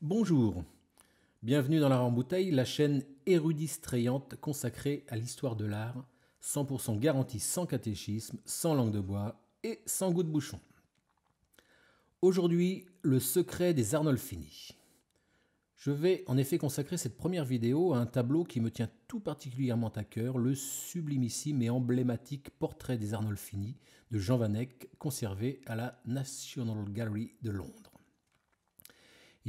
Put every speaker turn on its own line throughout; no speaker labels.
Bonjour, bienvenue dans l'art en bouteille, la chaîne érudistrayante consacrée à l'histoire de l'art, 100% garantie sans catéchisme, sans langue de bois et sans goût de bouchon. Aujourd'hui, le secret des Arnolfini. Je vais en effet consacrer cette première vidéo à un tableau qui me tient tout particulièrement à cœur, le sublimissime et emblématique portrait des Arnolfini de Jean Van Eyck, conservé à la National Gallery de Londres.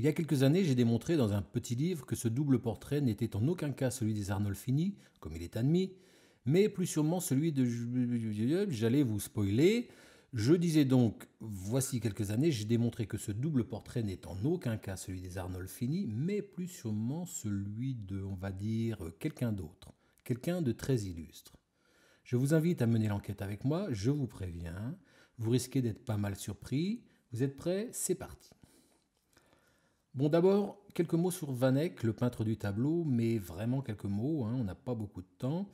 Il y a quelques années, j'ai démontré dans un petit livre que ce double portrait n'était en aucun cas celui des Arnolfini, comme il est admis, mais plus sûrement celui de... J'allais vous spoiler. Je disais donc, voici quelques années, j'ai démontré que ce double portrait n'est en aucun cas celui des Arnolfini, mais plus sûrement celui de, on va dire, quelqu'un d'autre, quelqu'un de très illustre. Je vous invite à mener l'enquête avec moi, je vous préviens, vous risquez d'être pas mal surpris. Vous êtes prêts C'est parti. Bon, d'abord, quelques mots sur Van le peintre du tableau, mais vraiment quelques mots, hein, on n'a pas beaucoup de temps.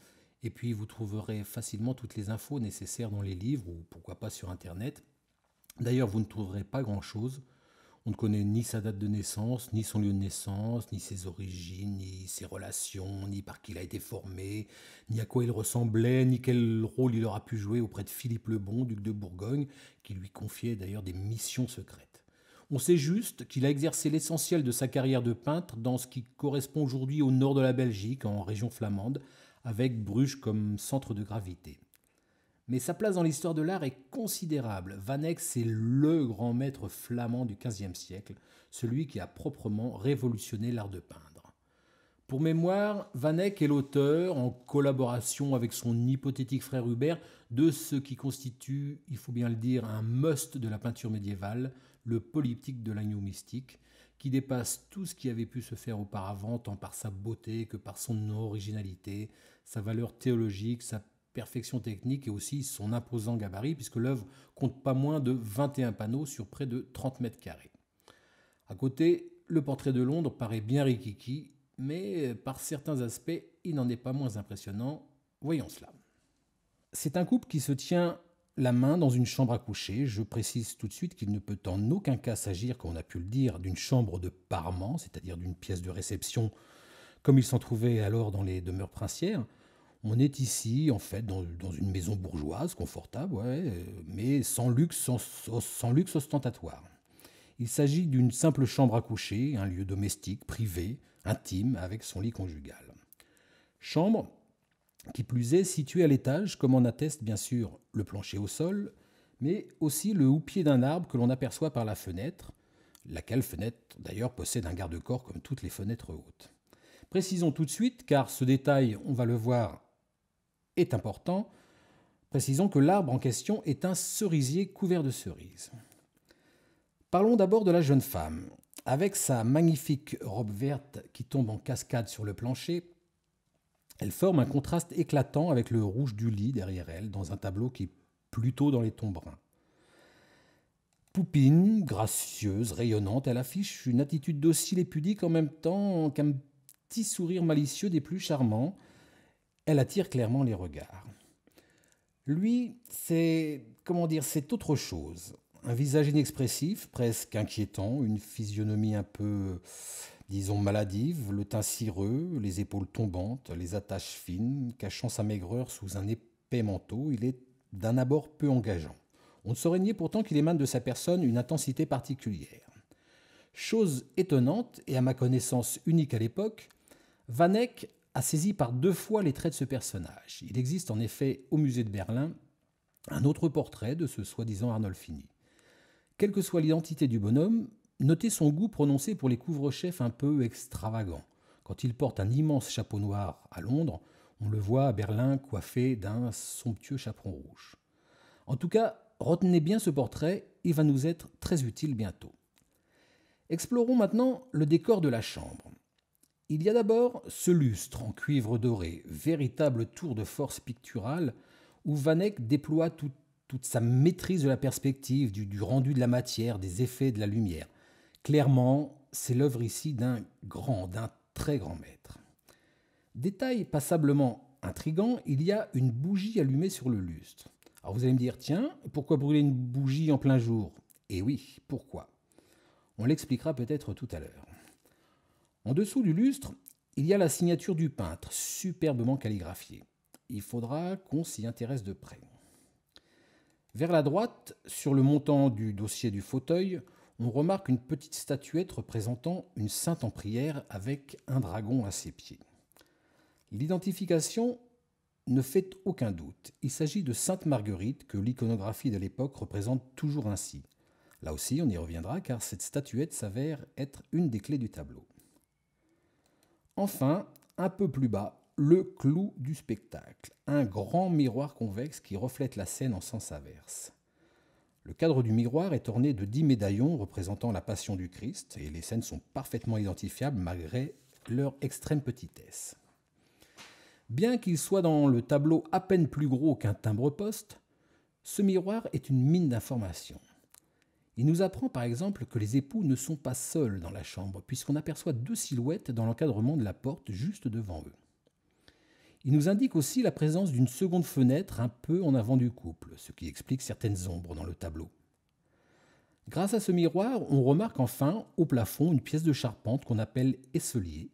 Et puis, vous trouverez facilement toutes les infos nécessaires dans les livres ou pourquoi pas sur Internet. D'ailleurs, vous ne trouverez pas grand-chose. On ne connaît ni sa date de naissance, ni son lieu de naissance, ni ses origines, ni ses relations, ni par qui il a été formé, ni à quoi il ressemblait, ni quel rôle il aura pu jouer auprès de Philippe le Bon, duc de Bourgogne, qui lui confiait d'ailleurs des missions secrètes. On sait juste qu'il a exercé l'essentiel de sa carrière de peintre dans ce qui correspond aujourd'hui au nord de la Belgique, en région flamande, avec Bruges comme centre de gravité. Mais sa place dans l'histoire de l'art est considérable. Van Eyck, c'est le grand maître flamand du XVe siècle, celui qui a proprement révolutionné l'art de peindre. Pour mémoire, Van Eyck est l'auteur, en collaboration avec son hypothétique frère Hubert, de ce qui constitue, il faut bien le dire, un must de la peinture médiévale, le polyptyque de l'agneau mystique, qui dépasse tout ce qui avait pu se faire auparavant, tant par sa beauté que par son originalité, sa valeur théologique, sa perfection technique et aussi son imposant gabarit, puisque l'œuvre compte pas moins de 21 panneaux sur près de 30 mètres carrés. À côté, le portrait de Londres paraît bien rikiki, mais par certains aspects, il n'en est pas moins impressionnant. Voyons cela. C'est un couple qui se tient la main dans une chambre à coucher. Je précise tout de suite qu'il ne peut en aucun cas s'agir, comme on a pu le dire, d'une chambre de parement, c'est-à-dire d'une pièce de réception, comme il s'en trouvait alors dans les demeures princières. On est ici, en fait, dans, une maison bourgeoise, confortable, mais sans luxe, sans luxe ostentatoire. Il s'agit d'une simple chambre à coucher, un lieu domestique, privé, intime, avec son lit conjugal. Chambre qui plus est situé à l'étage, comme en atteste bien sûr le plancher au sol, mais aussi le houppier d'un arbre que l'on aperçoit par la fenêtre, laquelle fenêtre d'ailleurs possède un garde-corps comme toutes les fenêtres hautes. Précisons tout de suite, car ce détail, on va le voir, est important, précisons que l'arbre en question est un cerisier couvert de cerises. Parlons d'abord de la jeune femme. Avec sa magnifique robe verte qui tombe en cascade sur le plancher, elle forme un contraste éclatant avec le rouge du lit derrière elle, dans un tableau qui est plutôt dans les tons bruns. Poupine, gracieuse, rayonnante, elle affiche une attitude docile et pudique en même temps qu'un petit sourire malicieux des plus charmants. Elle attire clairement les regards. Lui, c'est comment dire, c'est autre chose. Un visage inexpressif, presque inquiétant, une physionomie un peu disons maladive, le teint cireux, les épaules tombantes, les attaches fines, cachant sa maigreur sous un épais manteau, il est d'un abord peu engageant. On ne saurait nier pourtant qu'il émane de sa personne une intensité particulière. Chose étonnante, et à ma connaissance unique à l'époque, Vanek a saisi par deux fois les traits de ce personnage. Il existe en effet au musée de Berlin un autre portrait de ce soi-disant Arnolfini. Quelle que soit l'identité du bonhomme, Notez son goût prononcé pour les couvre-chefs un peu extravagants. Quand il porte un immense chapeau noir à Londres, on le voit à Berlin coiffé d'un somptueux chaperon rouge. En tout cas, retenez bien ce portrait, il va nous être très utile bientôt. Explorons maintenant le décor de la chambre. Il y a d'abord ce lustre en cuivre doré, véritable tour de force picturale, où Vanek déploie toute sa maîtrise de la perspective, du rendu de la matière, des effets de la lumière. Clairement, c'est l'œuvre ici d'un grand, d'un très grand maître. Détail passablement intrigant, il y a une bougie allumée sur le lustre. Alors vous allez me dire, tiens, pourquoi brûler une bougie en plein jour Eh oui, pourquoi On l'expliquera peut-être tout à l'heure. En dessous du lustre, il y a la signature du peintre, superbement calligraphiée. Il faudra qu'on s'y intéresse de près. Vers la droite, sur le montant du dossier du fauteuil, on remarque une petite statuette représentant une sainte en prière avec un dragon à ses pieds. L'identification ne fait aucun doute. Il s'agit de Sainte Marguerite que l'iconographie de l'époque représente toujours ainsi. Là aussi, on y reviendra car cette statuette s'avère être une des clés du tableau. Enfin, un peu plus bas, le clou du spectacle, un grand miroir convexe qui reflète la scène en sens inverse. Le cadre du miroir est orné de dix médaillons représentant la passion du Christ, et les scènes sont parfaitement identifiables malgré leur extrême petitesse. Bien qu'il soit dans le tableau à peine plus gros qu'un timbre-poste, ce miroir est une mine d'informations. Il nous apprend par exemple que les époux ne sont pas seuls dans la chambre, puisqu'on aperçoit deux silhouettes dans l'encadrement de la porte juste devant eux. Il nous indique aussi la présence d'une seconde fenêtre un peu en avant du couple, ce qui explique certaines ombres dans le tableau. Grâce à ce miroir, on remarque enfin au plafond une pièce de charpente qu'on appelle esselier,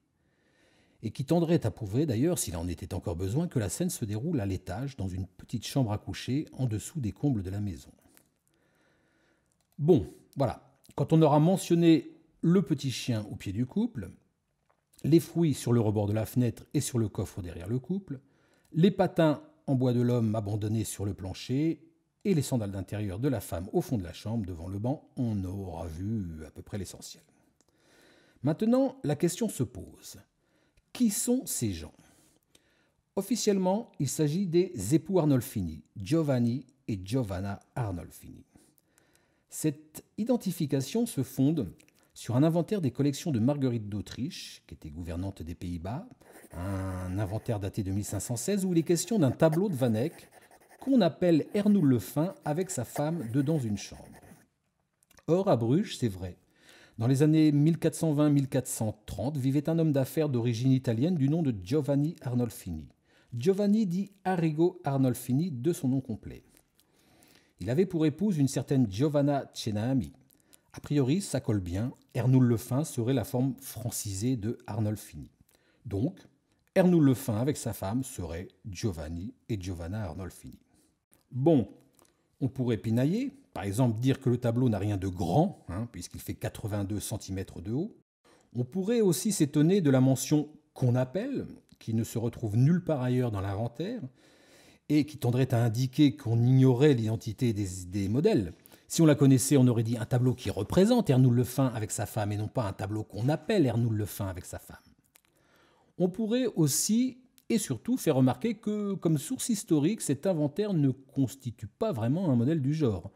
et qui tendrait à prouver d'ailleurs, s'il en était encore besoin, que la scène se déroule à l'étage, dans une petite chambre à coucher, en dessous des combles de la maison. Bon, voilà. Quand on aura mentionné le petit chien au pied du couple, les fruits sur le rebord de la fenêtre et sur le coffre derrière le couple, les patins en bois de l'homme abandonnés sur le plancher, et les sandales d'intérieur de la femme au fond de la chambre devant le banc, on aura vu à peu près l'essentiel. Maintenant, la question se pose. Qui sont ces gens Officiellement, il s'agit des époux Arnolfini, Giovanni et Giovanna Arnolfini. Cette identification se fonde sur un inventaire des collections de Marguerite d'Autriche, qui était gouvernante des Pays-Bas, un inventaire daté de 1516 où il est question d'un tableau de Van Eyck qu'on appelle Ernoul le avec sa femme dedans une chambre. Or, à Bruges, c'est vrai, dans les années 1420-1430 vivait un homme d'affaires d'origine italienne du nom de Giovanni Arnolfini. Giovanni dit Arrigo Arnolfini de son nom complet. Il avait pour épouse une certaine Giovanna Cenami, a priori, ça colle bien, Ernoul Lefin serait la forme francisée de Arnolfini. Donc, Ernoul Lefin avec sa femme serait Giovanni et Giovanna Arnolfini. Bon, on pourrait pinailler, par exemple dire que le tableau n'a rien de grand, hein, puisqu'il fait 82 cm de haut. On pourrait aussi s'étonner de la mention qu'on appelle, qui ne se retrouve nulle part ailleurs dans l'inventaire, et qui tendrait à indiquer qu'on ignorait l'identité des, des modèles. Si on la connaissait, on aurait dit un tableau qui représente Ernoul Lefin avec sa femme et non pas un tableau qu'on appelle Ernoul Lefin avec sa femme. On pourrait aussi et surtout faire remarquer que, comme source historique, cet inventaire ne constitue pas vraiment un modèle du genre.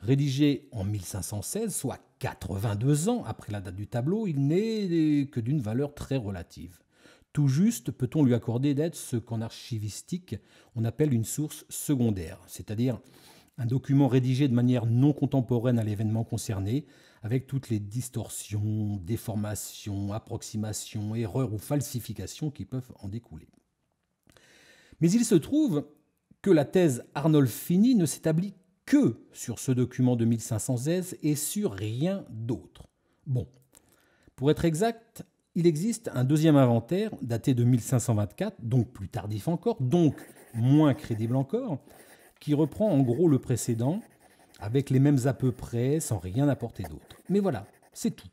Rédigé en 1516, soit 82 ans après la date du tableau, il n'est que d'une valeur très relative. Tout juste peut-on lui accorder d'être ce qu'en archivistique on appelle une source secondaire, c'est-à-dire un document rédigé de manière non contemporaine à l'événement concerné, avec toutes les distorsions, déformations, approximations, erreurs ou falsifications qui peuvent en découler. Mais il se trouve que la thèse Arnolfini ne s'établit que sur ce document de 1516 et sur rien d'autre. Bon, pour être exact, il existe un deuxième inventaire daté de 1524, donc plus tardif encore, donc moins crédible encore, qui reprend en gros le précédent, avec les mêmes à peu près, sans rien apporter d'autre. Mais voilà, c'est tout.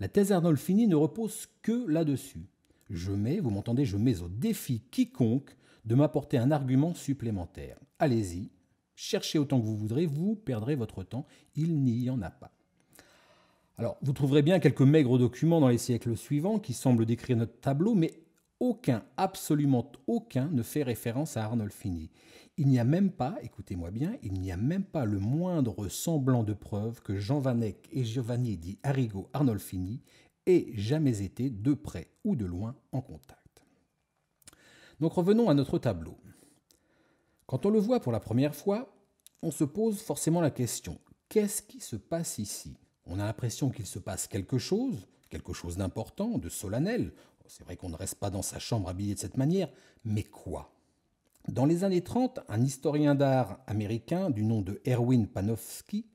La thèse Arnolfini ne repose que là-dessus. Je mets, vous m'entendez, je mets au défi quiconque de m'apporter un argument supplémentaire. Allez-y, cherchez autant que vous voudrez, vous perdrez votre temps, il n'y en a pas. Alors, vous trouverez bien quelques maigres documents dans les siècles suivants qui semblent décrire notre tableau, mais aucun, absolument aucun, ne fait référence à Arnolfini. Il n'y a même pas, écoutez-moi bien, il n'y a même pas le moindre semblant de preuve que Jean Eyck et Giovanni di Arrigo Arnolfini aient jamais été de près ou de loin en contact. Donc revenons à notre tableau. Quand on le voit pour la première fois, on se pose forcément la question, qu'est-ce qui se passe ici On a l'impression qu'il se passe quelque chose, quelque chose d'important, de solennel c'est vrai qu'on ne reste pas dans sa chambre habillé de cette manière, mais quoi Dans les années 30, un historien d'art américain du nom de Erwin Panofsky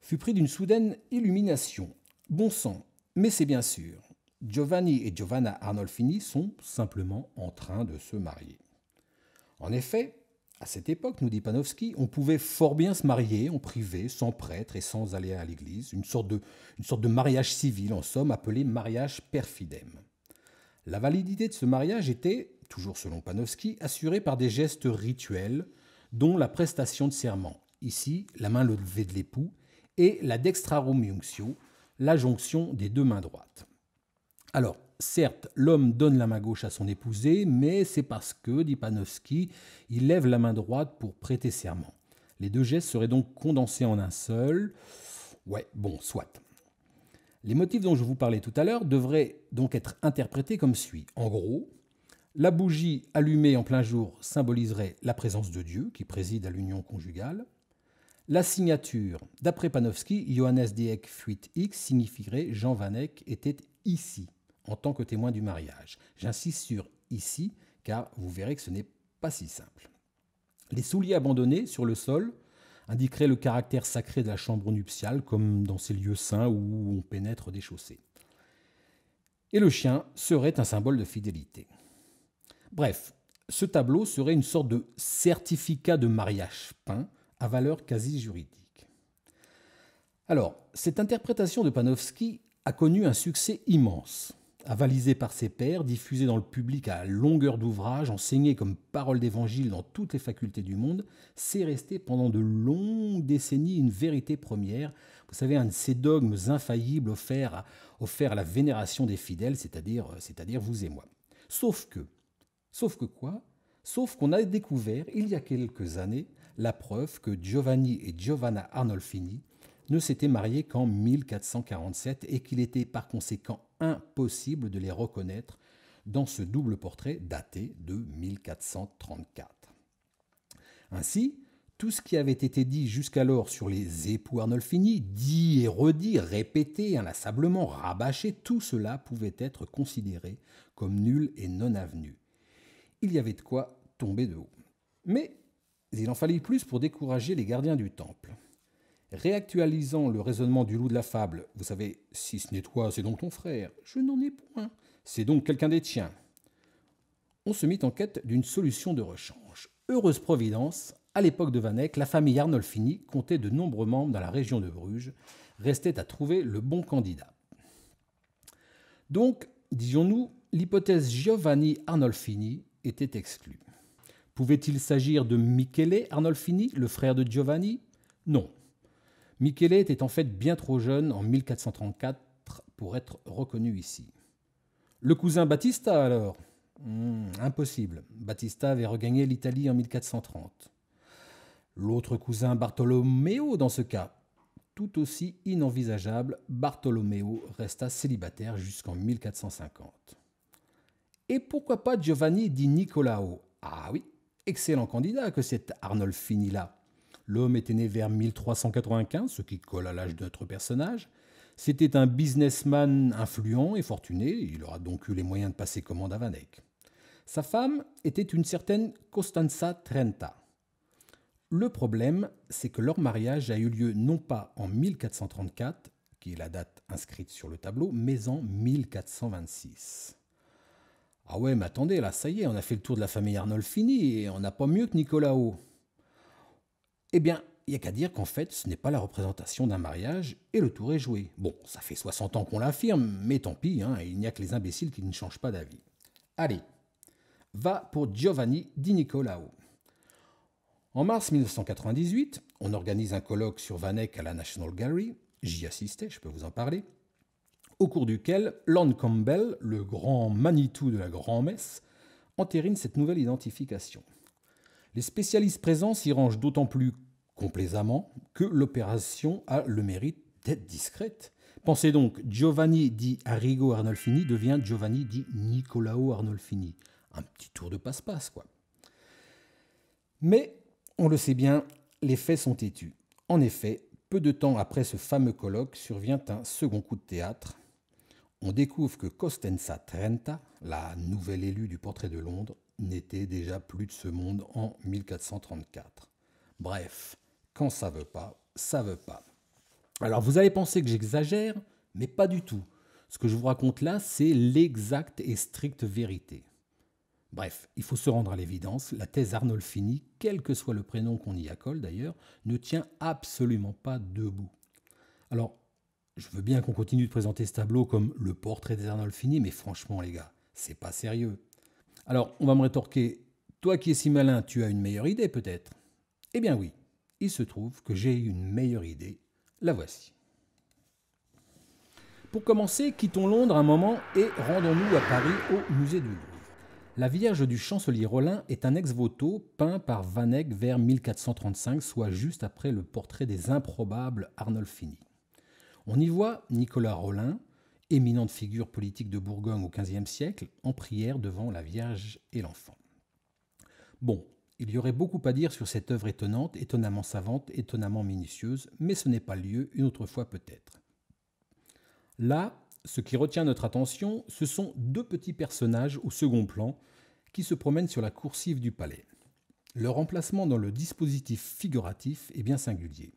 fut pris d'une soudaine illumination. Bon sang, mais c'est bien sûr, Giovanni et Giovanna Arnolfini sont simplement en train de se marier. En effet, à cette époque, nous dit Panofsky, on pouvait fort bien se marier en privé, sans prêtre et sans aller à l'église, une sorte de, une sorte de mariage civil en somme, appelé mariage perfidem. La validité de ce mariage était, toujours selon Panofsky, assurée par des gestes rituels, dont la prestation de serment, ici la main levée de l'époux, et la dextrarum iunctio, la jonction des deux mains droites. Alors, certes, l'homme donne la main gauche à son épousée, mais c'est parce que, dit Panofsky, il lève la main droite pour prêter serment. Les deux gestes seraient donc condensés en un seul. Ouais, bon, soit. Les motifs dont je vous parlais tout à l'heure devraient donc être interprétés comme suit. En gros, la bougie allumée en plein jour symboliserait la présence de Dieu qui préside à l'union conjugale. La signature, d'après Panofsky, Johannes Dieck Fuit X signifierait Jean Vanek était ici en tant que témoin du mariage. J'insiste sur ici car vous verrez que ce n'est pas si simple. Les souliers abandonnés sur le sol indiquerait le caractère sacré de la chambre nuptiale, comme dans ces lieux saints où on pénètre des chaussées. Et le chien serait un symbole de fidélité. Bref, ce tableau serait une sorte de certificat de mariage peint à valeur quasi juridique. Alors, cette interprétation de Panofsky a connu un succès immense avalisé par ses pères, diffusé dans le public à longueur d'ouvrage, enseigné comme parole d'évangile dans toutes les facultés du monde, c'est resté pendant de longues décennies une vérité première. Vous savez, un de ces dogmes infaillibles offerts à, offert à la vénération des fidèles, c'est-à-dire, euh, c'est-à-dire vous et moi. Sauf que, sauf que quoi Sauf qu'on a découvert, il y a quelques années, la preuve que Giovanni et Giovanna Arnolfini ne s'étaient mariés qu'en 1447 et qu'il était par conséquent impossible de les reconnaître dans ce double portrait daté de 1434. Ainsi, tout ce qui avait été dit jusqu'alors sur les époux Arnolfini, dit et redit, répété, inlassablement rabâché, tout cela pouvait être considéré comme nul et non avenu. Il y avait de quoi tomber de haut. Mais il en fallait plus pour décourager les gardiens du temple. Réactualisant le raisonnement du loup de la fable, vous savez, si ce n'est toi, c'est donc ton frère. Je n'en ai point. C'est donc quelqu'un des tiens. On se mit en quête d'une solution de rechange. Heureuse providence, à l'époque de Vanneck, la famille Arnolfini comptait de nombreux membres dans la région de Bruges. Restait à trouver le bon candidat. Donc, disions-nous, l'hypothèse Giovanni Arnolfini était exclue. Pouvait-il s'agir de Michele Arnolfini, le frère de Giovanni Non, Michele était en fait bien trop jeune en 1434 pour être reconnu ici. Le cousin Battista alors hmm, Impossible. Battista avait regagné l'Italie en 1430. L'autre cousin Bartolomeo dans ce cas, tout aussi inenvisageable, Bartolomeo resta célibataire jusqu'en 1450. Et pourquoi pas Giovanni di Nicolao Ah oui, excellent candidat que cet Arnolfini là. L'homme était né vers 1395, ce qui colle à l'âge de notre personnage. C'était un businessman influent et fortuné, il aura donc eu les moyens de passer commande à Vanek. Sa femme était une certaine Costanza Trenta. Le problème, c'est que leur mariage a eu lieu non pas en 1434, qui est la date inscrite sur le tableau, mais en 1426. Ah ouais, mais attendez, là, ça y est, on a fait le tour de la famille Arnolfini et on n'a pas mieux que Nicolao. Eh bien, il n'y a qu'à dire qu'en fait, ce n'est pas la représentation d'un mariage et le tour est joué. Bon, ça fait 60 ans qu'on l'affirme, mais tant pis, hein, il n'y a que les imbéciles qui ne changent pas d'avis. Allez, va pour Giovanni di Nicolao. En mars 1998, on organise un colloque sur Van à la National Gallery, j'y assistais, je peux vous en parler, au cours duquel Lon Campbell, le grand Manitou de la Grand-Messe, entérine cette nouvelle identification. Les spécialistes présents s'y rangent d'autant plus complaisamment que l'opération a le mérite d'être discrète. Pensez donc, Giovanni di Arrigo Arnolfini devient Giovanni di Nicolao Arnolfini. Un petit tour de passe-passe, quoi. Mais, on le sait bien, les faits sont têtus. En effet, peu de temps après ce fameux colloque survient un second coup de théâtre. On découvre que Costenza Trenta, la nouvelle élue du portrait de Londres, n'était déjà plus de ce monde en 1434. Bref, quand ça veut pas, ça veut pas. Alors vous allez penser que j'exagère, mais pas du tout. Ce que je vous raconte là, c'est l'exacte et stricte vérité. Bref, il faut se rendre à l'évidence, la thèse Arnolfini, quel que soit le prénom qu'on y accole d'ailleurs, ne tient absolument pas debout. Alors, je veux bien qu'on continue de présenter ce tableau comme le portrait des Arnolfini, mais franchement les gars, c'est pas sérieux. Alors, on va me rétorquer, toi qui es si malin, tu as une meilleure idée peut-être Eh bien oui, il se trouve que j'ai une meilleure idée. La voici. Pour commencer, quittons Londres un moment et rendons-nous à Paris au musée du Louvre. La Vierge du Chancelier Rollin est un ex-voto peint par Van Eyck vers 1435, soit juste après le portrait des improbables Arnolfini. On y voit Nicolas Rollin, éminente figure politique de Bourgogne au XVe siècle, en prière devant la Vierge et l'enfant. Bon, il y aurait beaucoup à dire sur cette œuvre étonnante, étonnamment savante, étonnamment minutieuse, mais ce n'est pas le lieu, une autre fois peut-être. Là, ce qui retient notre attention, ce sont deux petits personnages au second plan qui se promènent sur la coursive du palais. Leur emplacement dans le dispositif figuratif est bien singulier.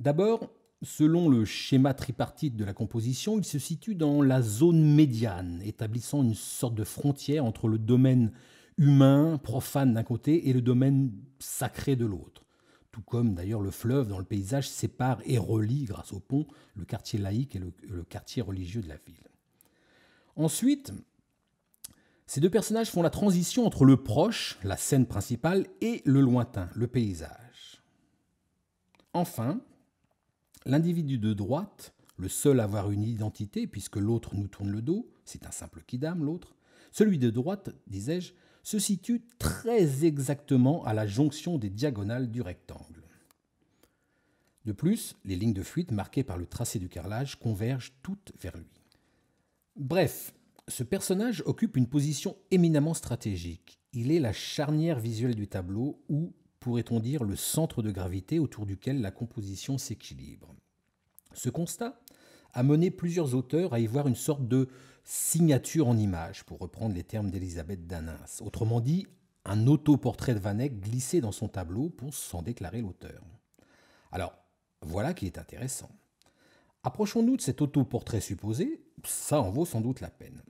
D'abord, selon le schéma tripartite de la composition, il se situe dans la zone médiane, établissant une sorte de frontière entre le domaine humain, profane d'un côté, et le domaine sacré de l'autre. Tout comme d'ailleurs le fleuve dans le paysage sépare et relie, grâce au pont, le quartier laïque et le, quartier religieux de la ville. Ensuite, ces deux personnages font la transition entre le proche, la scène principale, et le lointain, le paysage. Enfin, l'individu de droite, le seul à avoir une identité puisque l'autre nous tourne le dos, c'est un simple kidam l'autre, celui de droite, disais-je, se situe très exactement à la jonction des diagonales du rectangle. De plus, les lignes de fuite marquées par le tracé du carrelage convergent toutes vers lui. Bref, ce personnage occupe une position éminemment stratégique. Il est la charnière visuelle du tableau ou, pourrait-on dire, le centre de gravité autour duquel la composition s'équilibre. Ce constat a mené plusieurs auteurs à y voir une sorte de signature en image, pour reprendre les termes d'Elisabeth Danins. Autrement dit, un autoportrait de Van Eyck glissé dans son tableau pour s'en déclarer l'auteur. Alors, voilà qui est intéressant. Approchons-nous de cet autoportrait supposé, ça en vaut sans doute la peine.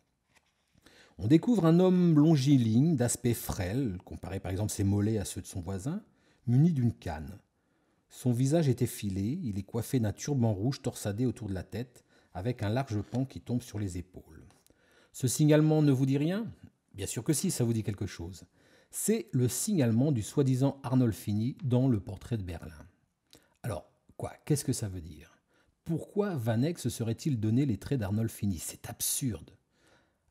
On découvre un homme longiligne, d'aspect frêle, comparé par exemple ses mollets à ceux de son voisin, muni d'une canne. Son visage est effilé, il est coiffé d'un turban rouge torsadé autour de la tête, avec un large pan qui tombe sur les épaules. Ce signalement ne vous dit rien Bien sûr que si, ça vous dit quelque chose. C'est le signalement du soi-disant Arnolfini dans le portrait de Berlin. Alors, quoi Qu'est-ce que ça veut dire Pourquoi Vanneck se serait-il donné les traits d'Arnolfini C'est absurde.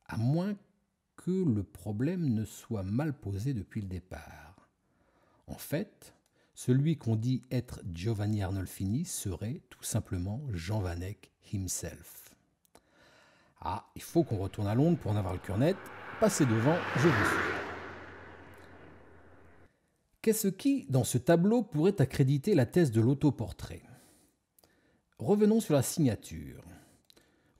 À moins que le problème ne soit mal posé depuis le départ. En fait, celui qu'on dit être Giovanni Arnolfini serait tout simplement Jean Vanneck himself. Ah, il faut qu'on retourne à Londres pour en avoir le cœur net. Passez devant, je vous suis. Qu'est-ce qui, dans ce tableau, pourrait accréditer la thèse de l'autoportrait Revenons sur la signature.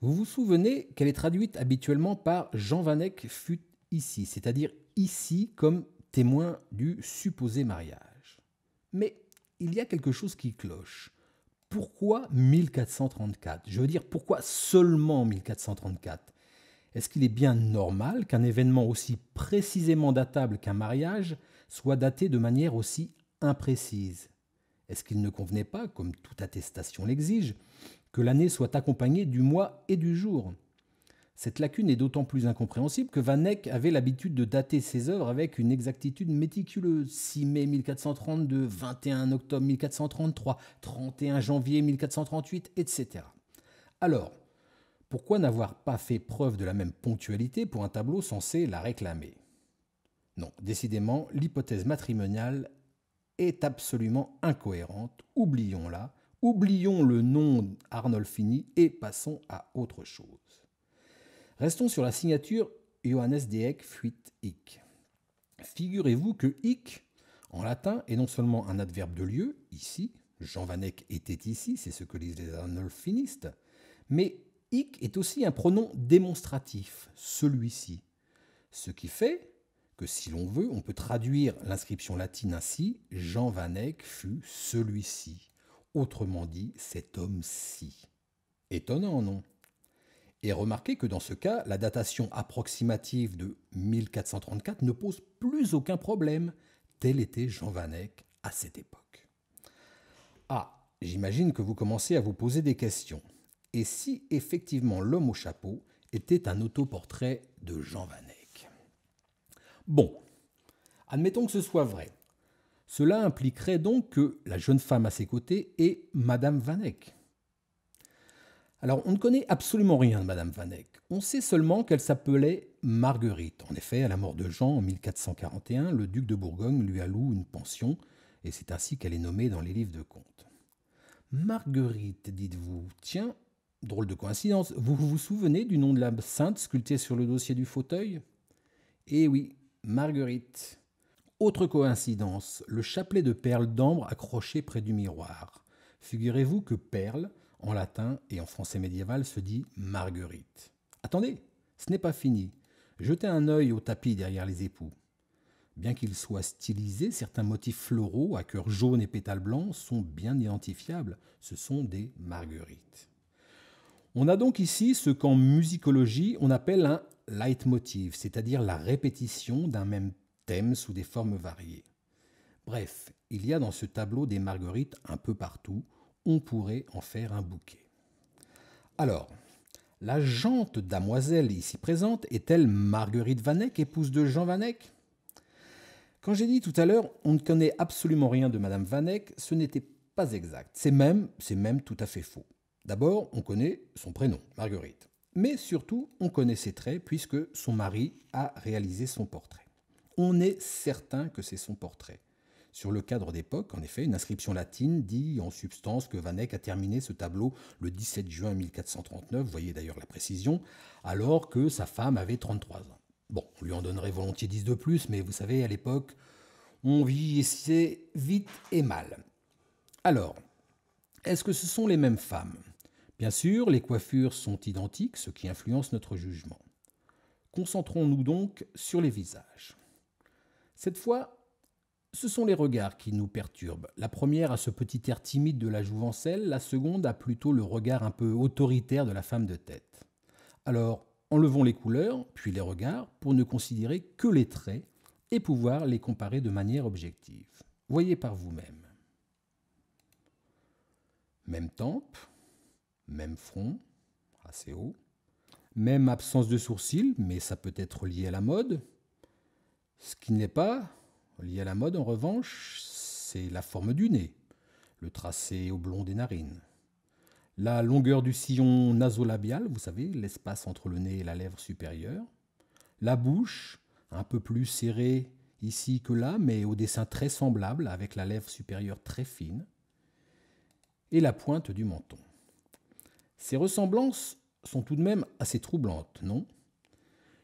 Vous vous souvenez qu'elle est traduite habituellement par Jean Vanek fut ici, c'est-à-dire ici comme témoin du supposé mariage. Mais il y a quelque chose qui cloche. Pourquoi 1434 Je veux dire, pourquoi seulement 1434 Est-ce qu'il est bien normal qu'un événement aussi précisément datable qu'un mariage soit daté de manière aussi imprécise Est-ce qu'il ne convenait pas, comme toute attestation l'exige, que l'année soit accompagnée du mois et du jour cette lacune est d'autant plus incompréhensible que Van Eyck avait l'habitude de dater ses œuvres avec une exactitude méticuleuse. 6 mai 1432, 21 octobre 1433, 31 janvier 1438, etc. Alors, pourquoi n'avoir pas fait preuve de la même ponctualité pour un tableau censé la réclamer Non, décidément, l'hypothèse matrimoniale est absolument incohérente, oublions-la, oublions le nom Arnolfini et passons à autre chose. Restons sur la signature Johannes Eck fuit hic. Figurez-vous que hic, en latin, est non seulement un adverbe de lieu, ici, Jean Eck était ici, c'est ce que disent les anolfinistes, mais hic est aussi un pronom démonstratif, celui-ci. Ce qui fait que si l'on veut, on peut traduire l'inscription latine ainsi Jean Eck fut celui-ci. Autrement dit, cet homme-ci. Étonnant, non et remarquez que dans ce cas, la datation approximative de 1434 ne pose plus aucun problème, tel était Jean Eyck à cette époque. Ah, j'imagine que vous commencez à vous poser des questions. Et si effectivement l'homme au chapeau était un autoportrait de Jean Eyck Bon, admettons que ce soit vrai. Cela impliquerait donc que la jeune femme à ses côtés est Madame Eyck. Alors, on ne connaît absolument rien de Madame Vanek. On sait seulement qu'elle s'appelait Marguerite. En effet, à la mort de Jean en 1441, le duc de Bourgogne lui alloue une pension, et c'est ainsi qu'elle est nommée dans les livres de contes. Marguerite, dites-vous. Tiens, drôle de coïncidence, vous vous souvenez du nom de la sainte sculptée sur le dossier du fauteuil Eh oui, Marguerite. Autre coïncidence, le chapelet de perles d'ambre accroché près du miroir. Figurez-vous que Perle en latin et en français médiéval se dit Marguerite. Attendez, ce n'est pas fini. Jetez un œil au tapis derrière les époux. Bien qu'ils soient stylisés, certains motifs floraux à cœur jaune et pétales blancs sont bien identifiables. Ce sont des marguerites. On a donc ici ce qu'en musicologie on appelle un leitmotiv, c'est-à-dire la répétition d'un même thème sous des formes variées. Bref, il y a dans ce tableau des marguerites un peu partout, on pourrait en faire un bouquet. Alors, la jante damoiselle ici présente est-elle Marguerite Vanneck, épouse de Jean Vanneck Quand j'ai dit tout à l'heure, on ne connaît absolument rien de Madame Vanek, ce n'était pas exact. C'est même, c'est même tout à fait faux. D'abord, on connaît son prénom, Marguerite. Mais surtout, on connaît ses traits puisque son mari a réalisé son portrait. On est certain que c'est son portrait. Sur le cadre d'époque, en effet, une inscription latine dit en substance que Van Eyck a terminé ce tableau le 17 juin 1439, voyez d'ailleurs la précision, alors que sa femme avait 33 ans. Bon, on lui en donnerait volontiers 10 de plus, mais vous savez, à l'époque, on vieillissait vite et mal. Alors, est-ce que ce sont les mêmes femmes Bien sûr, les coiffures sont identiques, ce qui influence notre jugement. Concentrons-nous donc sur les visages. Cette fois, ce sont les regards qui nous perturbent. La première a ce petit air timide de la jouvencelle, la seconde a plutôt le regard un peu autoritaire de la femme de tête. Alors, enlevons les couleurs, puis les regards, pour ne considérer que les traits et pouvoir les comparer de manière objective. Voyez par vous-même. Même tempe, même front, assez haut, même absence de sourcils, mais ça peut être lié à la mode, ce qui n'est pas, Lié à la mode, en revanche, c'est la forme du nez, le tracé oblong des narines, la longueur du sillon nasolabial, vous savez, l'espace entre le nez et la lèvre supérieure, la bouche, un peu plus serrée ici que là, mais au dessin très semblable, avec la lèvre supérieure très fine, et la pointe du menton. Ces ressemblances sont tout de même assez troublantes, non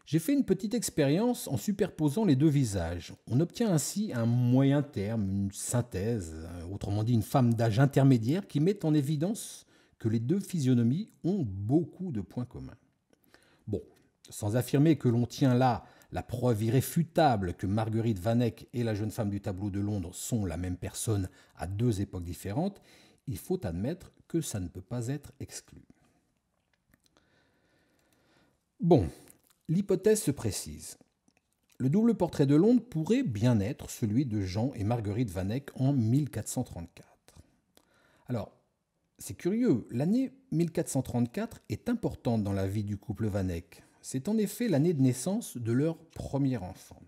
j'ai fait une petite expérience en superposant les deux visages. On obtient ainsi un moyen terme, une synthèse, euh, autrement dit une femme d'âge intermédiaire qui met en évidence que les deux physionomies ont beaucoup de points communs. Bon, sans affirmer que l'on tient là la preuve irréfutable que Marguerite Vanek et la jeune femme du tableau de Londres sont la même personne à deux époques différentes, il faut admettre que ça ne peut pas être exclu. Bon, L'hypothèse se précise. Le double portrait de Londres pourrait bien être celui de Jean et Marguerite Vanneck en 1434. Alors, c'est curieux, l'année 1434 est importante dans la vie du couple Vanneck. C'est en effet l'année de naissance de leur premier enfant.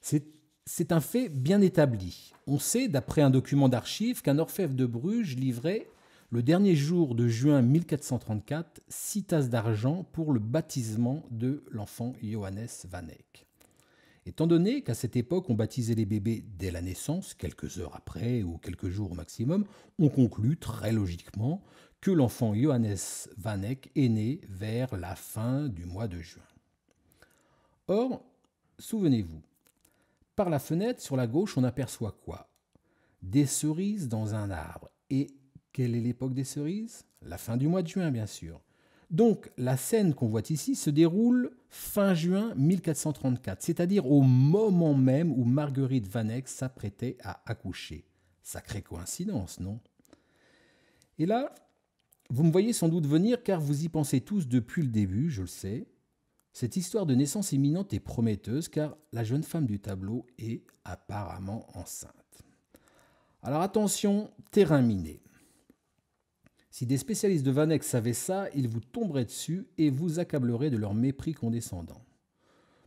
C'est un fait bien établi. On sait, d'après un document d'archives, qu'un orfèvre de Bruges livrait le dernier jour de juin 1434, six tasses d'argent pour le baptisement de l'enfant Johannes Van Étant donné qu'à cette époque on baptisait les bébés dès la naissance, quelques heures après ou quelques jours au maximum, on conclut très logiquement que l'enfant Johannes Van est né vers la fin du mois de juin. Or, souvenez-vous, par la fenêtre sur la gauche on aperçoit quoi Des cerises dans un arbre et quelle est l'époque des cerises La fin du mois de juin, bien sûr. Donc la scène qu'on voit ici se déroule fin juin 1434, c'est-à-dire au moment même où Marguerite Vanneck s'apprêtait à accoucher. Sacrée coïncidence, non Et là, vous me voyez sans doute venir car vous y pensez tous depuis le début, je le sais. Cette histoire de naissance imminente est prometteuse car la jeune femme du tableau est apparemment enceinte. Alors attention, terrain miné. Si des spécialistes de Vanex savaient ça, ils vous tomberaient dessus et vous accableraient de leur mépris condescendant.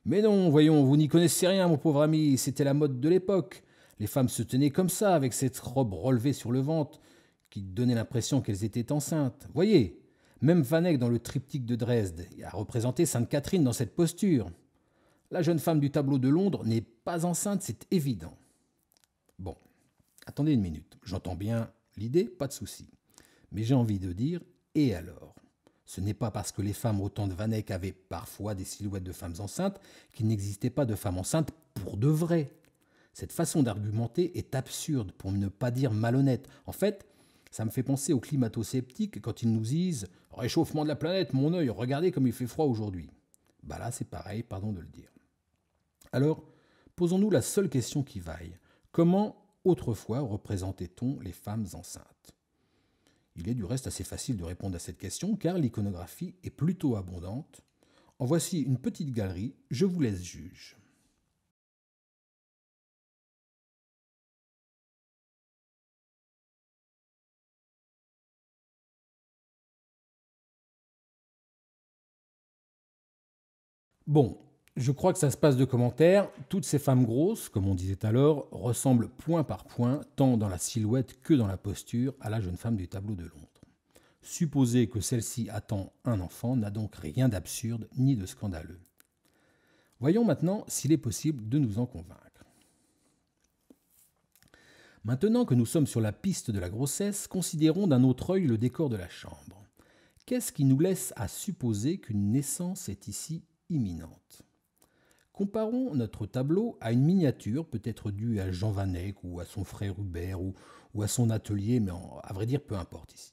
Mais non, voyons, vous n'y connaissez rien, mon pauvre ami, c'était la mode de l'époque. Les femmes se tenaient comme ça, avec cette robe relevée sur le ventre, qui donnait l'impression qu'elles étaient enceintes. Voyez, même Vanek dans le triptyque de Dresde a représenté Sainte Catherine dans cette posture. La jeune femme du tableau de Londres n'est pas enceinte, c'est évident. Bon, attendez une minute, j'entends bien l'idée, pas de soucis. Mais j'ai envie de dire, et alors ce n'est pas parce que les femmes au temps de Vanek avaient parfois des silhouettes de femmes enceintes qu'il n'existait pas de femmes enceintes pour de vrai. Cette façon d'argumenter est absurde, pour ne pas dire malhonnête. En fait, ça me fait penser aux climato-sceptiques quand ils nous disent Réchauffement de la planète, mon œil, regardez comme il fait froid aujourd'hui. Bah là, c'est pareil, pardon de le dire. Alors, posons-nous la seule question qui vaille. Comment autrefois représentait-on les femmes enceintes il est du reste assez facile de répondre à cette question car l'iconographie est plutôt abondante. En voici une petite galerie, je vous laisse juge. Bon, je crois que ça se passe de commentaires. Toutes ces femmes grosses, comme on disait alors, ressemblent point par point, tant dans la silhouette que dans la posture, à la jeune femme du tableau de Londres. Supposer que celle-ci attend un enfant n'a donc rien d'absurde ni de scandaleux. Voyons maintenant s'il est possible de nous en convaincre. Maintenant que nous sommes sur la piste de la grossesse, considérons d'un autre œil le décor de la chambre. Qu'est-ce qui nous laisse à supposer qu'une naissance est ici imminente Comparons notre tableau à une miniature, peut-être due à Jean Vanneck ou à son frère Hubert ou, à son atelier, mais à vrai dire, peu importe ici.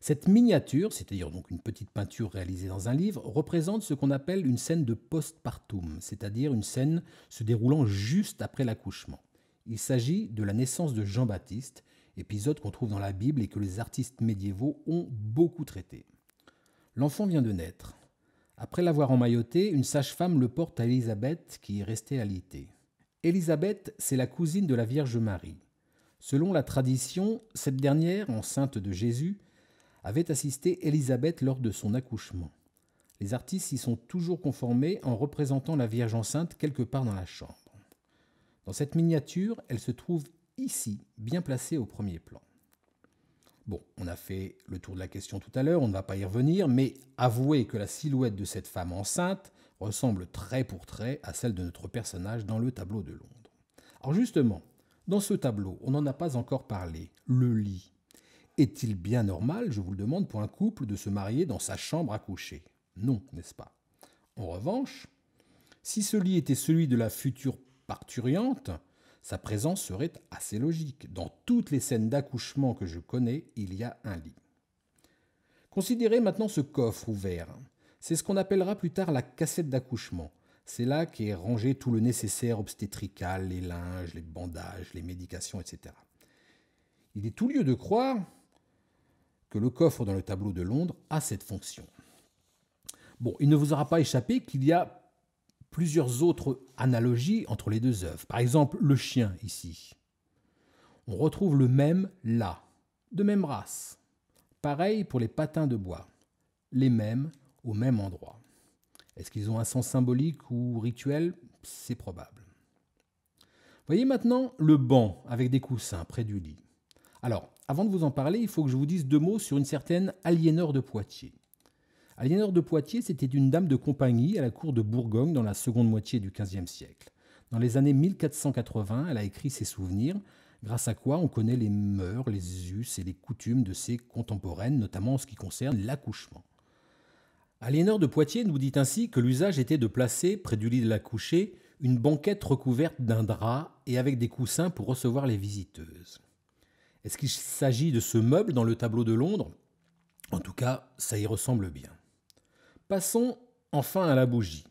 Cette miniature, c'est-à-dire donc une petite peinture réalisée dans un livre, représente ce qu'on appelle une scène de postpartum, c'est-à-dire une scène se déroulant juste après l'accouchement. Il s'agit de la naissance de Jean-Baptiste, épisode qu'on trouve dans la Bible et que les artistes médiévaux ont beaucoup traité. L'enfant vient de naître. Après l'avoir emmailloté, une sage-femme le porte à Élisabeth qui est restée alitée. Élisabeth, c'est la cousine de la Vierge Marie. Selon la tradition, cette dernière, enceinte de Jésus, avait assisté Élisabeth lors de son accouchement. Les artistes y sont toujours conformés en représentant la Vierge enceinte quelque part dans la chambre. Dans cette miniature, elle se trouve ici, bien placée au premier plan. Bon, on a fait le tour de la question tout à l'heure, on ne va pas y revenir, mais avouez que la silhouette de cette femme enceinte ressemble trait pour trait à celle de notre personnage dans le tableau de Londres. Alors justement, dans ce tableau, on n'en a pas encore parlé, le lit. Est-il bien normal, je vous le demande, pour un couple de se marier dans sa chambre à coucher Non, n'est-ce pas En revanche, si ce lit était celui de la future parturiante, sa présence serait assez logique. Dans toutes les scènes d'accouchement que je connais, il y a un lit. Considérez maintenant ce coffre ouvert. C'est ce qu'on appellera plus tard la cassette d'accouchement. C'est là qu'est rangé tout le nécessaire obstétrical, les linges, les bandages, les médications, etc. Il est tout lieu de croire que le coffre dans le tableau de Londres a cette fonction. Bon, il ne vous aura pas échappé qu'il y a plusieurs autres analogies entre les deux œuvres. Par exemple, le chien ici. On retrouve le même là, de même race. Pareil pour les patins de bois, les mêmes au même endroit. Est-ce qu'ils ont un sens symbolique ou rituel C'est probable. Voyez maintenant le banc avec des coussins près du lit. Alors, avant de vous en parler, il faut que je vous dise deux mots sur une certaine Aliénor de Poitiers. Aliénor de Poitiers, c'était une dame de compagnie à la cour de Bourgogne dans la seconde moitié du XVe siècle. Dans les années 1480, elle a écrit ses souvenirs, grâce à quoi on connaît les mœurs, les us et les coutumes de ses contemporaines, notamment en ce qui concerne l'accouchement. Aliénor de Poitiers nous dit ainsi que l'usage était de placer, près du lit de la couchée, une banquette recouverte d'un drap et avec des coussins pour recevoir les visiteuses. Est-ce qu'il s'agit de ce meuble dans le tableau de Londres En tout cas, ça y ressemble bien. Passons enfin à la bougie.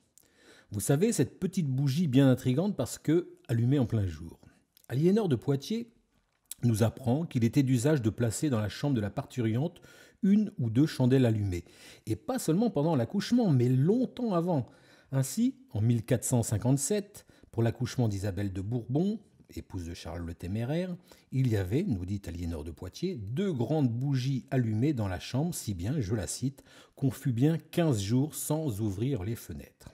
Vous savez, cette petite bougie bien intrigante parce que allumée en plein jour. Aliénor de Poitiers nous apprend qu'il était d'usage de placer dans la chambre de la parturiante une ou deux chandelles allumées, et pas seulement pendant l'accouchement, mais longtemps avant. Ainsi, en 1457, pour l'accouchement d'Isabelle de Bourbon, épouse de Charles le Téméraire, il y avait, nous dit Aliénor de Poitiers, deux grandes bougies allumées dans la chambre, si bien, je la cite, qu'on fut bien quinze jours sans ouvrir les fenêtres.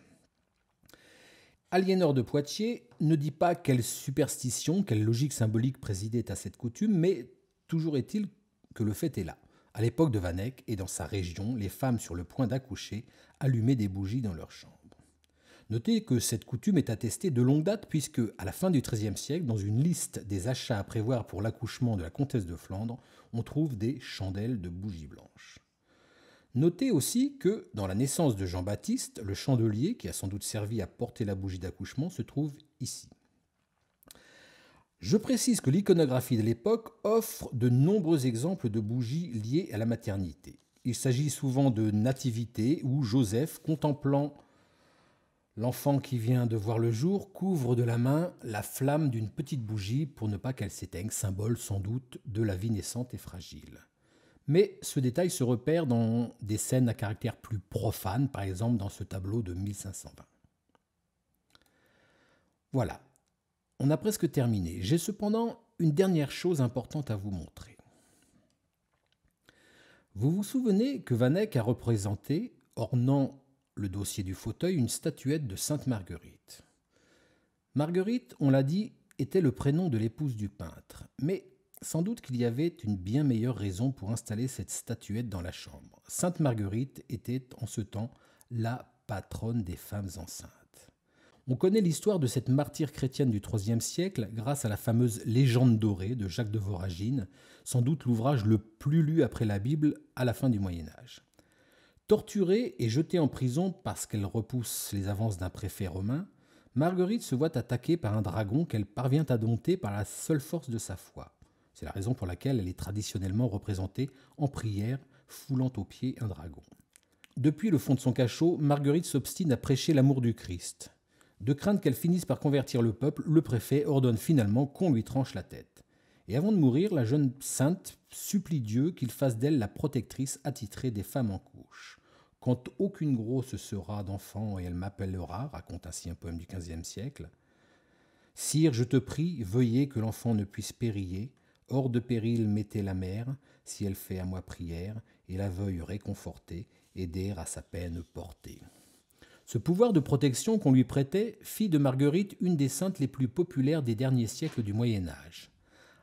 Aliénor de Poitiers ne dit pas quelle superstition, quelle logique symbolique présidait à cette coutume, mais toujours est-il que le fait est là. À l'époque de Vanek et dans sa région, les femmes sur le point d'accoucher allumaient des bougies dans leur chambre. Notez que cette coutume est attestée de longue date puisque, à la fin du XIIIe siècle, dans une liste des achats à prévoir pour l'accouchement de la comtesse de Flandre, on trouve des chandelles de bougies blanches. Notez aussi que, dans la naissance de Jean-Baptiste, le chandelier, qui a sans doute servi à porter la bougie d'accouchement, se trouve ici. Je précise que l'iconographie de l'époque offre de nombreux exemples de bougies liées à la maternité. Il s'agit souvent de nativité où Joseph, contemplant L'enfant qui vient de voir le jour couvre de la main la flamme d'une petite bougie pour ne pas qu'elle s'éteigne, symbole sans doute de la vie naissante et fragile. Mais ce détail se repère dans des scènes à caractère plus profane, par exemple dans ce tableau de 1520. Voilà, on a presque terminé. J'ai cependant une dernière chose importante à vous montrer. Vous vous souvenez que Vanek a représenté, ornant le dossier du fauteuil une statuette de Sainte Marguerite. Marguerite, on l'a dit, était le prénom de l'épouse du peintre, mais sans doute qu'il y avait une bien meilleure raison pour installer cette statuette dans la chambre. Sainte Marguerite était en ce temps la patronne des femmes enceintes. On connaît l'histoire de cette martyre chrétienne du IIIe siècle grâce à la fameuse Légende dorée de Jacques de Voragine, sans doute l'ouvrage le plus lu après la Bible à la fin du Moyen Âge. Torturée et jetée en prison parce qu'elle repousse les avances d'un préfet romain, Marguerite se voit attaquée par un dragon qu'elle parvient à dompter par la seule force de sa foi. C'est la raison pour laquelle elle est traditionnellement représentée en prière, foulant aux pieds un dragon. Depuis le fond de son cachot, Marguerite s'obstine à prêcher l'amour du Christ. De crainte qu'elle finisse par convertir le peuple, le préfet ordonne finalement qu'on lui tranche la tête. Et avant de mourir, la jeune sainte supplie Dieu qu'il fasse d'elle la protectrice attitrée des femmes en couche. Quand aucune grosse sera d'enfant et elle m'appellera, raconte ainsi un poème du XVe siècle, Sire, je te prie, veuillez que l'enfant ne puisse périller, hors de péril mettez la mère, si elle fait à moi prière, et la veuille réconforter, aider à sa peine portée. Ce pouvoir de protection qu'on lui prêtait fit de Marguerite une des saintes les plus populaires des derniers siècles du Moyen Âge.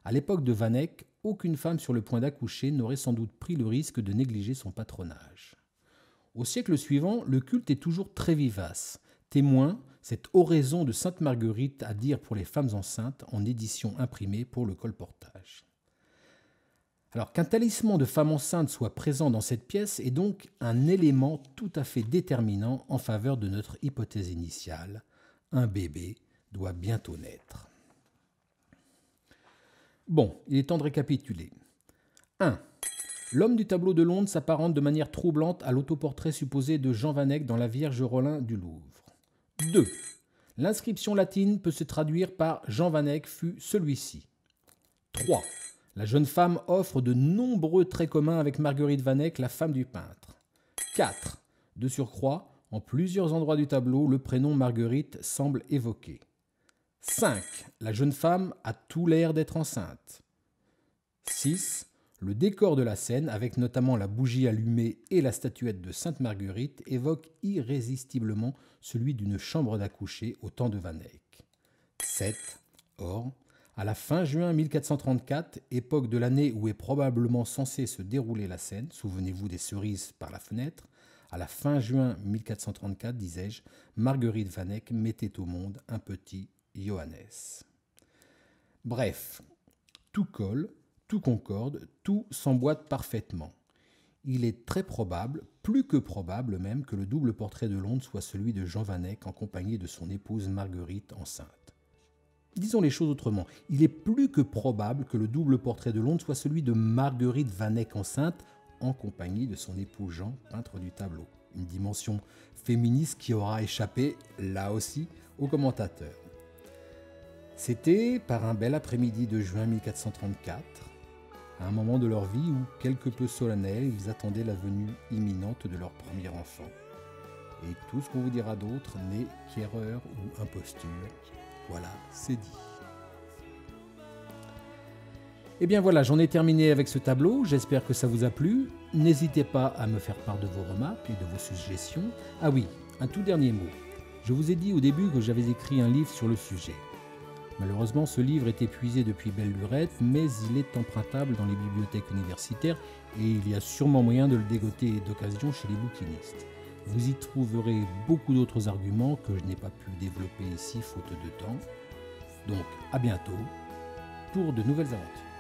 À l'époque de Vanneck, aucune femme sur le point d'accoucher n'aurait sans doute pris le risque de négliger son patronage. Au siècle suivant, le culte est toujours très vivace. Témoin, cette oraison de Sainte Marguerite à dire pour les femmes enceintes en édition imprimée pour le colportage. Alors qu'un talisman de femme enceinte soit présent dans cette pièce est donc un élément tout à fait déterminant en faveur de notre hypothèse initiale. Un bébé doit bientôt naître. Bon, il est temps de récapituler. 1. L'homme du tableau de Londres s'apparente de manière troublante à l'autoportrait supposé de Jean Eyck dans La Vierge Rollin du Louvre. 2. L'inscription latine peut se traduire par Jean Eyck fut celui-ci. 3. La jeune femme offre de nombreux traits communs avec Marguerite Vanneck, la femme du peintre. 4. De surcroît, en plusieurs endroits du tableau, le prénom Marguerite semble évoqué. 5. La jeune femme a tout l'air d'être enceinte. 6. Le décor de la scène, avec notamment la bougie allumée et la statuette de Sainte Marguerite, évoque irrésistiblement celui d'une chambre d'accoucher au temps de Van Eyck. 7. Or, à la fin juin 1434, époque de l'année où est probablement censée se dérouler la scène, souvenez-vous des cerises par la fenêtre, à la fin juin 1434, disais-je, Marguerite Van Eyck mettait au monde un petit Johannes. Bref, tout colle, tout concorde, tout s'emboîte parfaitement. Il est très probable, plus que probable même, que le double portrait de Londres soit celui de Jean Van Eyck en compagnie de son épouse Marguerite enceinte. Disons les choses autrement, il est plus que probable que le double portrait de Londres soit celui de Marguerite Van Eyck enceinte en compagnie de son époux Jean, peintre du tableau. Une dimension féministe qui aura échappé, là aussi, aux commentateurs. C'était par un bel après-midi de juin 1434, à un moment de leur vie où, quelque peu solennel, ils attendaient la venue imminente de leur premier enfant. Et tout ce qu'on vous dira d'autre n'est qu'erreur ou imposture. Voilà, c'est dit. Et eh bien voilà, j'en ai terminé avec ce tableau, j'espère que ça vous a plu. N'hésitez pas à me faire part de vos remarques et de vos suggestions. Ah oui, un tout dernier mot. Je vous ai dit au début que j'avais écrit un livre sur le sujet. Malheureusement, ce livre est épuisé depuis belle lurette, mais il est empruntable dans les bibliothèques universitaires et il y a sûrement moyen de le dégoter d'occasion chez les bouquinistes. Vous y trouverez beaucoup d'autres arguments que je n'ai pas pu développer ici faute de temps. Donc à bientôt pour de nouvelles aventures.